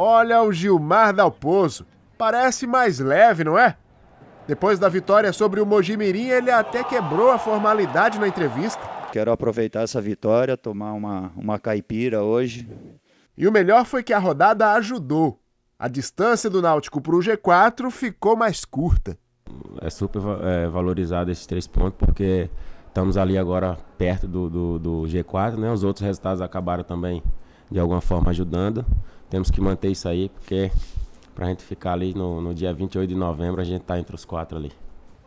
Olha o Gilmar Dalpozo. Parece mais leve, não é? Depois da vitória sobre o Mojimirim, ele até quebrou a formalidade na entrevista. Quero aproveitar essa vitória, tomar uma, uma caipira hoje. E o melhor foi que a rodada ajudou. A distância do Náutico para o G4 ficou mais curta. É super é, valorizado esses três pontos, porque estamos ali agora perto do, do, do G4, né? Os outros resultados acabaram também, de alguma forma, ajudando. Temos que manter isso aí, porque para a gente ficar ali no, no dia 28 de novembro, a gente está entre os quatro ali.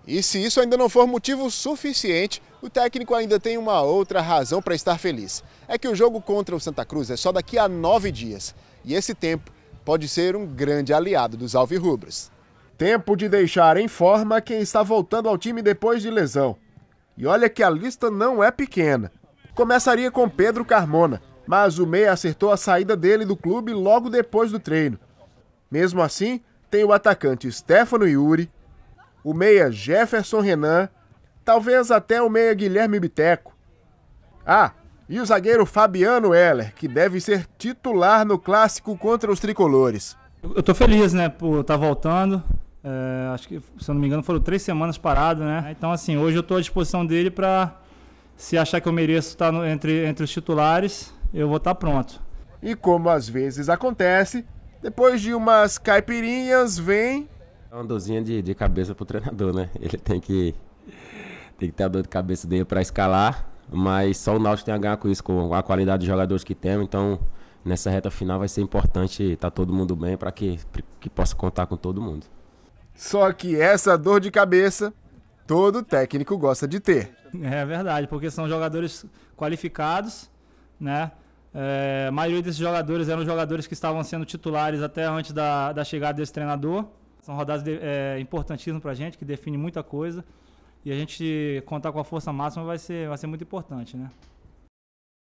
E se isso ainda não for motivo suficiente, o técnico ainda tem uma outra razão para estar feliz. É que o jogo contra o Santa Cruz é só daqui a nove dias. E esse tempo pode ser um grande aliado dos Alvirrubros. Tempo de deixar em forma quem está voltando ao time depois de lesão. E olha que a lista não é pequena. Começaria com Pedro Carmona, mas o meia acertou a saída dele do clube logo depois do treino. Mesmo assim, tem o atacante Stefano Yuri, o meia Jefferson Renan, talvez até o meia Guilherme Biteco. Ah, e o zagueiro Fabiano Heller, que deve ser titular no clássico contra os tricolores. Eu tô feliz, né, por estar tá voltando. É, acho que, se eu não me engano, foram três semanas parado, né? Então, assim, hoje eu estou à disposição dele para se achar que eu mereço estar tá no, entre, entre os titulares, eu vou estar tá pronto. E como às vezes acontece, depois de umas caipirinhas vem. É uma dorzinha de, de cabeça pro treinador, né? Ele tem que, tem que ter a dor de cabeça dele para escalar, mas só o Náutico tem a ganhar com isso, com a qualidade de jogadores que tem, então nessa reta final vai ser importante estar tá todo mundo bem para que, que possa contar com todo mundo. Só que essa dor de cabeça todo técnico gosta de ter. É verdade, porque são jogadores qualificados né? É, a maioria desses jogadores eram jogadores que estavam sendo titulares até antes da, da chegada desse treinador. São rodadas de, é, importantíssimas para a gente, que define muita coisa. E a gente contar com a força máxima vai ser, vai ser muito importante, né?